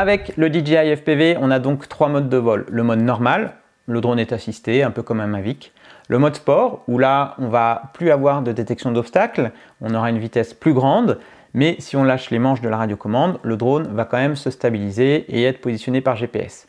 Avec le DJI FPV, on a donc trois modes de vol. Le mode normal, le drone est assisté, un peu comme un Mavic. Le mode sport, où là, on va plus avoir de détection d'obstacles, on aura une vitesse plus grande, mais si on lâche les manches de la radiocommande, le drone va quand même se stabiliser et être positionné par GPS.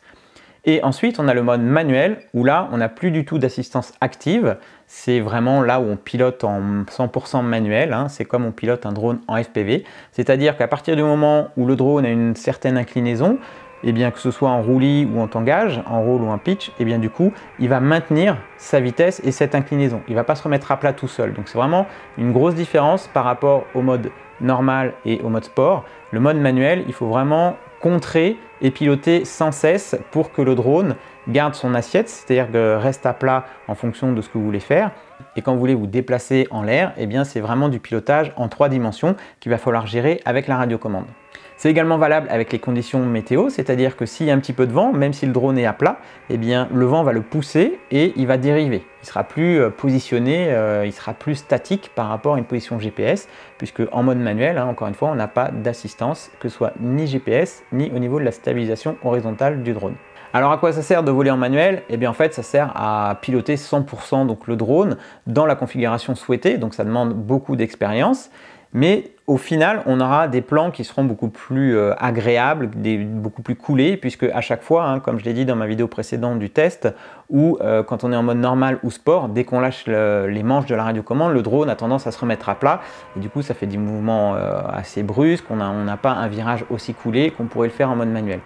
Et ensuite, on a le mode manuel où là, on n'a plus du tout d'assistance active. C'est vraiment là où on pilote en 100% manuel. Hein. C'est comme on pilote un drone en FPV. C'est-à-dire qu'à partir du moment où le drone a une certaine inclinaison, et eh bien, que ce soit en roulis ou en tangage, en roll ou en pitch, et eh bien, du coup, il va maintenir sa vitesse et cette inclinaison. Il ne va pas se remettre à plat tout seul. Donc, c'est vraiment une grosse différence par rapport au mode normal et au mode sport. Le mode manuel, il faut vraiment contrer et piloter sans cesse pour que le drone garde son assiette, c'est-à-dire que reste à plat en fonction de ce que vous voulez faire. Et quand vous voulez vous déplacer en l'air, eh bien c'est vraiment du pilotage en trois dimensions qu'il va falloir gérer avec la radiocommande. C'est également valable avec les conditions météo, c'est-à-dire que s'il y a un petit peu de vent, même si le drone est à plat, eh bien, le vent va le pousser et il va dériver. Il sera plus euh, positionné, euh, il sera plus statique par rapport à une position GPS, puisque en mode manuel, hein, encore une fois, on n'a pas d'assistance, que ce soit ni GPS, ni au niveau de la stabilisation horizontale du drone. Alors à quoi ça sert de voler en manuel Eh bien en fait ça sert à piloter 100% donc le drone dans la configuration souhaitée, donc ça demande beaucoup d'expérience. Mais au final, on aura des plans qui seront beaucoup plus euh, agréables, beaucoup plus coulés, puisque à chaque fois, hein, comme je l'ai dit dans ma vidéo précédente du test, ou euh, quand on est en mode normal ou sport, dès qu'on lâche les manches de la radiocommande, le drone a tendance à se remettre à plat, et du coup, ça fait des mouvements euh, assez brusques, on n'a pas un virage aussi coulé qu'on pourrait le faire en mode manuel.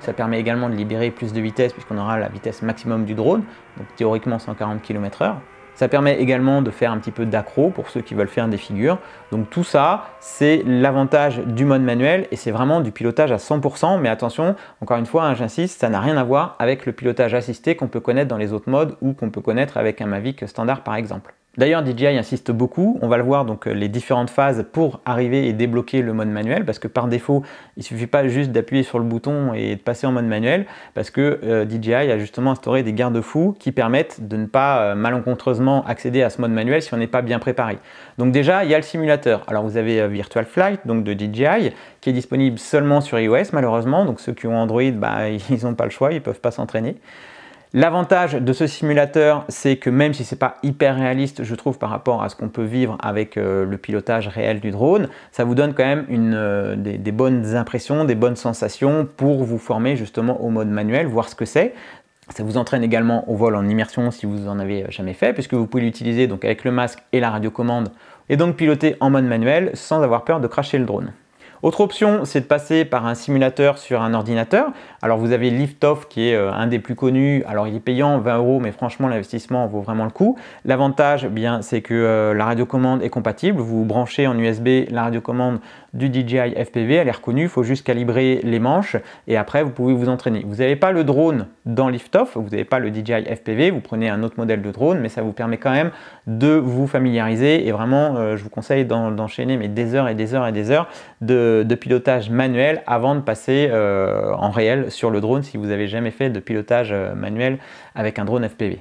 Ça permet également de libérer plus de vitesse puisqu'on aura la vitesse maximum du drone, donc théoriquement 140 km/h, ça permet également de faire un petit peu d'accro pour ceux qui veulent faire des figures. Donc tout ça, c'est l'avantage du mode manuel et c'est vraiment du pilotage à 100%. Mais attention, encore une fois, hein, j'insiste, ça n'a rien à voir avec le pilotage assisté qu'on peut connaître dans les autres modes ou qu'on peut connaître avec un Mavic standard par exemple. D'ailleurs, DJI insiste beaucoup, on va le voir, donc euh, les différentes phases pour arriver et débloquer le mode manuel, parce que par défaut, il suffit pas juste d'appuyer sur le bouton et de passer en mode manuel, parce que euh, DJI a justement instauré des garde-fous qui permettent de ne pas euh, malencontreusement accéder à ce mode manuel si on n'est pas bien préparé. Donc déjà, il y a le simulateur. Alors vous avez Virtual Flight, donc de DJI, qui est disponible seulement sur iOS malheureusement, donc ceux qui ont Android, bah, ils n'ont pas le choix, ils peuvent pas s'entraîner. L'avantage de ce simulateur, c'est que même si ce n'est pas hyper réaliste, je trouve par rapport à ce qu'on peut vivre avec euh, le pilotage réel du drone, ça vous donne quand même euh, des, bonnes impressions, des bonnes sensations pour vous former justement au mode manuel, voir ce que c'est. Ça vous entraîne également au vol en immersion si vous en avez euh, jamais fait, puisque vous pouvez l'utiliser donc avec le masque et la radiocommande, et donc piloter en mode manuel sans avoir peur de cracher le drone. Autre option, c'est de passer par un simulateur sur un ordinateur. Alors vous avez Liftoff qui est euh, un des plus connus. Alors il est payant 20 euros, mais franchement l'investissement vaut vraiment le coup. L'avantage, eh bien, c'est que euh, la radiocommande est compatible. Vous branchez en USB la radiocommande du DJI FPV, elle est reconnue, il faut juste calibrer les manches et après vous pouvez vous entraîner. Vous n'avez pas le drone dans Liftoff, vous n'avez pas le DJI FPV, vous prenez un autre modèle de drone, mais ça vous permet quand même de vous familiariser et vraiment euh, je vous conseille d'enchaîner des heures et des heures et des heures de, pilotage manuel avant de passer euh, en réel sur le drone si vous n'avez jamais fait de pilotage euh, manuel avec un drone FPV.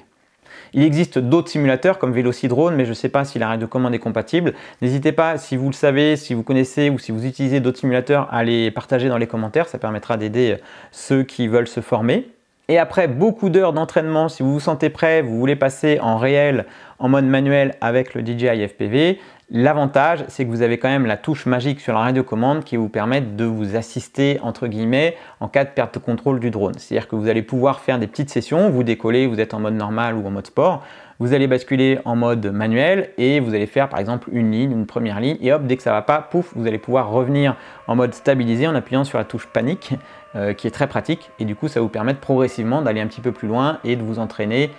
Il existe d'autres simulateurs comme Drone, mais je ne sais pas si la règle de commande est compatible. N'hésitez pas, si vous le savez, si vous connaissez ou si vous utilisez d'autres simulateurs, à les partager dans les commentaires. Ça permettra d'aider euh, ceux qui veulent se former. Et après beaucoup d'heures d'entraînement, si vous vous sentez prêt, vous voulez passer en réel, en mode manuel avec le DJI FPV, L'avantage, c'est que vous avez quand même la touche magique sur la radiocommande qui vous permet de vous assister, entre guillemets, en cas de perte de contrôle du drone. C'est-à-dire que vous allez pouvoir faire des petites sessions, vous décollez, vous êtes en mode normal ou en mode sport, vous allez basculer en mode manuel et vous allez faire par exemple une ligne, une première ligne et hop, dès que ça va pas, pouf, vous allez pouvoir revenir en mode stabilisé en appuyant sur la touche panique euh, qui est très pratique et du coup ça vous permet progressivement d'aller un petit peu plus loin et de vous entraîner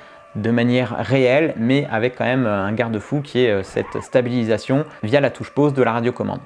de manière réelle, mais avec quand même euh, un garde-fou qui est euh, cette stabilisation via la touche pause de la radiocommande.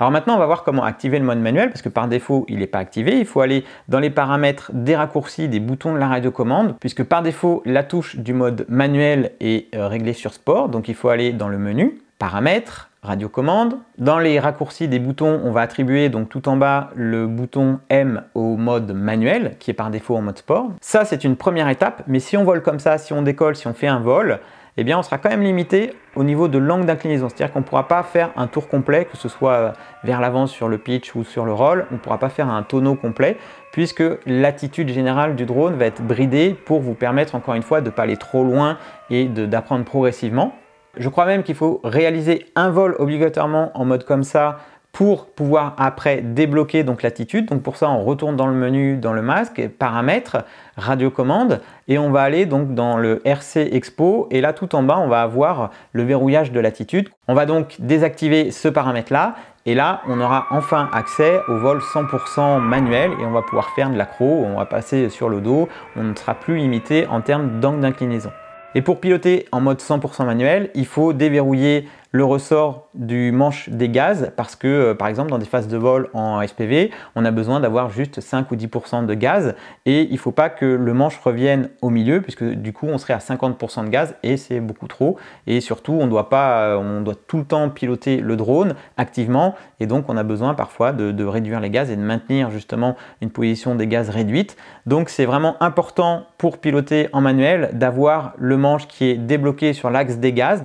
Alors maintenant, on va voir comment activer le mode manuel, parce que par défaut, il n'est pas activé. Il faut aller dans les paramètres des raccourcis des boutons de la radiocommande, puisque par défaut, la touche du mode manuel est euh, réglée sur Sport. Donc il faut aller dans le menu, paramètres, radiocommande. Dans les raccourcis des boutons, on va attribuer donc tout en bas le bouton M au mode manuel, qui est par défaut en mode sport. Ça, c'est une première étape, mais si on vole comme ça, si on décolle, si on fait un vol, eh bien, on sera quand même limité au niveau de l'angle d'inclinaison. C'est-à-dire qu'on ne pourra pas faire un tour complet, que ce soit euh, vers l'avant sur le pitch ou sur le roll. On ne pourra pas faire un tonneau complet, puisque l'attitude générale du drone va être bridée pour vous permettre, encore une fois, de ne pas aller trop loin et d'apprendre progressivement. Je crois même qu'il faut réaliser un vol obligatoirement en mode comme ça pour pouvoir après débloquer donc l'attitude. Donc pour ça, on retourne dans le menu, dans le masque, paramètres, radiocommande, et on va aller donc dans le RC Expo, et là tout en bas, on va avoir le verrouillage de l'attitude. On va donc désactiver ce paramètre-là, et là, on aura enfin accès au vol 100% manuel, et on va pouvoir faire de l'accro, on va passer sur le dos, on ne sera plus limité en termes d'angle d'inclinaison. Et pour piloter en mode 100% manuel, il faut déverrouiller le ressort du manche des gaz parce que euh, par exemple dans des phases de vol en SPV on a besoin d'avoir juste 5 ou 10% de gaz et il ne faut pas que le manche revienne au milieu puisque du coup on serait à 50% de gaz et c'est beaucoup trop et surtout on doit pas euh, on doit tout le temps piloter le drone activement et donc on a besoin parfois de, de réduire les gaz et de maintenir justement une position des gaz réduite donc c'est vraiment important pour piloter en manuel d'avoir le manche qui est débloqué sur l'axe des gaz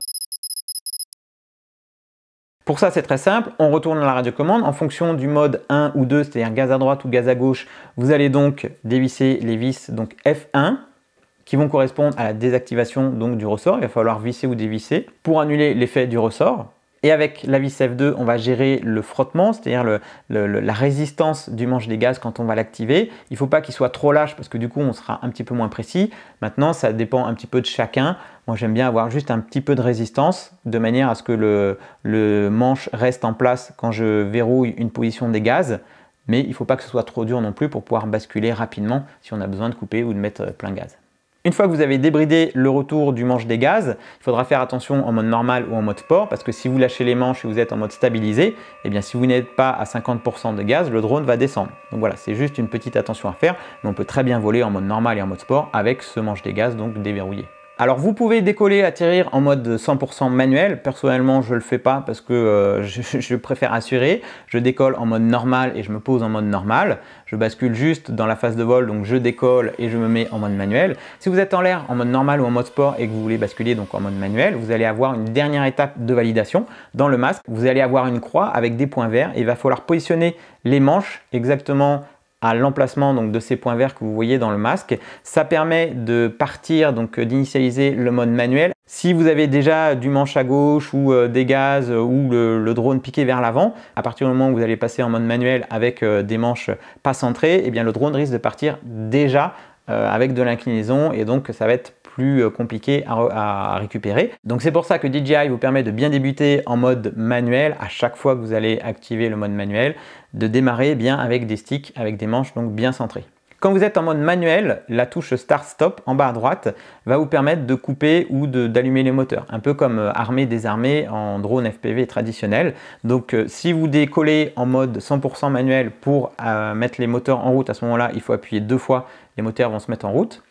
pour ça, c'est très simple, on retourne à la radiocommande. En fonction du mode 1 ou 2, c'est-à-dire gaz à droite ou gaz à gauche, vous allez donc dévisser les vis donc F1 qui vont correspondre à la désactivation donc, du ressort. Il va falloir visser ou dévisser pour annuler l'effet du ressort. Et avec la vis F2, on va gérer le frottement, c'est-à-dire la résistance du manche des gaz quand on va l'activer. Il ne faut pas qu'il soit trop lâche parce que du coup, on sera un petit peu moins précis. Maintenant, ça dépend un petit peu de chacun. Moi, j'aime bien avoir juste un petit peu de résistance de manière à ce que le, manche reste en place quand je verrouille une position des gaz. Mais il ne faut pas que ce soit trop dur non plus pour pouvoir basculer rapidement si on a besoin de couper ou de mettre plein gaz. Une fois que vous avez débridé le retour du manche des gaz, il faudra faire attention en mode normal ou en mode sport parce que si vous lâchez les manches et vous êtes en mode stabilisé, et eh bien si vous n'êtes pas à 50% de gaz, le drone va descendre. Donc voilà, c'est juste une petite attention à faire, mais on peut très bien voler en mode normal et en mode sport avec ce manche des gaz donc déverrouillé. Alors vous pouvez décoller, atterrir en mode 100% manuel. Personnellement, je ne le fais pas parce que euh, je, je, préfère assurer. Je décolle en mode normal et je me pose en mode normal. Je bascule juste dans la phase de vol, donc je décolle et je me mets en mode manuel. Si vous êtes en l'air en mode normal ou en mode sport et que vous voulez basculer donc en mode manuel, vous allez avoir une dernière étape de validation dans le masque. Vous allez avoir une croix avec des points verts et il va falloir positionner les manches exactement à l'emplacement donc de ces points verts que vous voyez dans le masque. Ça permet de partir donc d'initialiser le mode manuel. Si vous avez déjà du manche à gauche ou euh, des gaz ou le, drone piqué vers l'avant, à partir du moment où vous allez passer en mode manuel avec euh, des manches pas centrées, eh bien le drone risque de partir déjà euh, avec de l'inclinaison et donc ça va être plus euh, compliqué à, récupérer. Donc c'est pour ça que DJI vous permet de bien débuter en mode manuel à chaque fois que vous allez activer le mode manuel, de démarrer bien avec des sticks, avec des manches donc bien centrées. Quand vous êtes en mode manuel, la touche Start Stop en bas à droite va vous permettre de couper ou d'allumer les moteurs, un peu comme euh, armée désarmée en drone FPV traditionnel. Donc si vous décollez en mode 100% manuel pour mettre les moteurs en route, à ce moment-là, il faut appuyer deux fois les moteurs vont se mettre en route.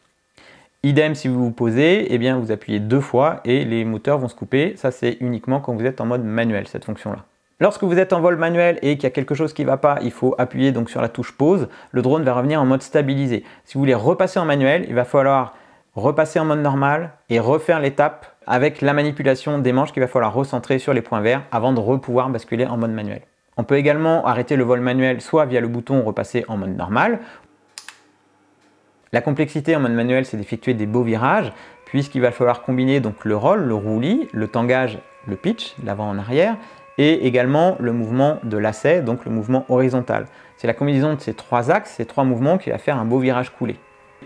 Idem si vous vous posez, et eh bien vous appuyez deux fois et les moteurs vont se couper. Ça c'est uniquement quand vous êtes en mode manuel cette fonction-là. Lorsque vous êtes en vol manuel et qu'il y a quelque chose qui ne va pas, il faut appuyer donc sur la touche pause. Le drone va revenir en mode stabilisé. Si vous voulez repasser en manuel, il va falloir repasser en mode normal et refaire l'étape avec la manipulation des manches qu'il va falloir recentrer sur les points verts avant de repouvoir basculer en mode manuel. On peut également arrêter le vol manuel soit via le bouton repasser en mode normal la complexité en mode manuel, c'est d'effectuer des beaux virages, puisqu'il va falloir combiner donc le roll, le roulis, le tangage, le pitch, l'avant en arrière, et également le mouvement de lacet, donc le mouvement horizontal. C'est la combinaison de ces trois axes, ces trois mouvements qui va faire un beau virage coulé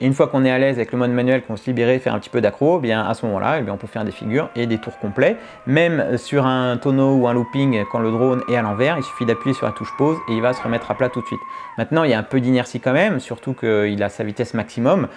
une fois qu'on est à l'aise avec le mode manuel, qu'on se libérer, faire un petit peu d'accro, eh bien à ce moment-là, eh on peut faire des figures et des tours complets. Même sur un tonneau ou un looping, quand le drone est à l'envers, il suffit d'appuyer sur la touche pause et il va se remettre à plat tout de suite. Maintenant, il y a un peu d'inertie quand même, surtout qu'il a sa vitesse maximum.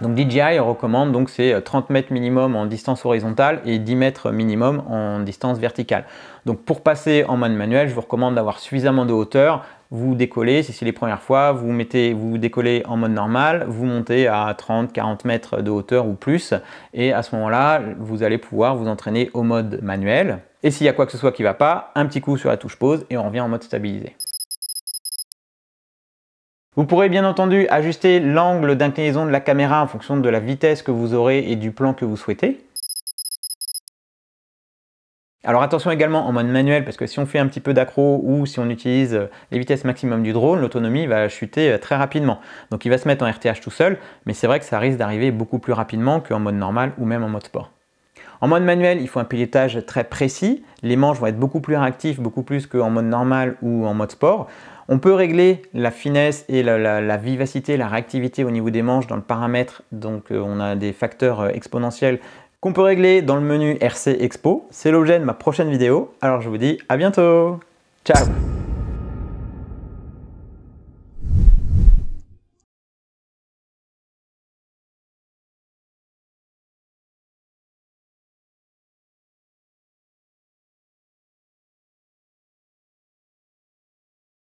Donc DJI recommande donc c'est 30 euh, mètres minimum en distance horizontale et 10 mètres minimum en distance verticale. Donc pour passer en mode manuel, je vous recommande d'avoir suffisamment de hauteur vous décollez, si c'est les premières fois, vous mettez, vous décollez en mode normal, vous montez à 30, 40 mètres de hauteur ou plus, et à ce moment-là, vous allez pouvoir vous entraîner au mode manuel. Et s'il y a quoi que ce soit qui ne va pas, un petit coup sur la touche pause et on revient en mode stabilisé. Vous pourrez bien entendu ajuster l'angle d'inclinaison de la caméra en fonction de la vitesse que vous aurez et du plan que vous souhaitez. Alors attention également en mode manuel, parce que si on fait un petit peu d'accro ou si on utilise euh, les vitesses maximum du drone, l'autonomie va chuter euh, très rapidement. Donc il va se mettre en RTH tout seul, mais c'est vrai que ça risque d'arriver beaucoup plus rapidement qu'en mode normal ou même en mode sport. En mode manuel, il faut un pilotage très précis. Les manches vont être beaucoup plus réactifs, beaucoup plus qu'en mode normal ou en mode sport. On peut régler la finesse et la, la, vivacité, la réactivité au niveau des manches dans le paramètre. Donc euh, on a des facteurs exponentiels qu'on peut régler dans le menu RC Expo. C'est l'objet de ma prochaine vidéo, alors je vous dis à bientôt Ciao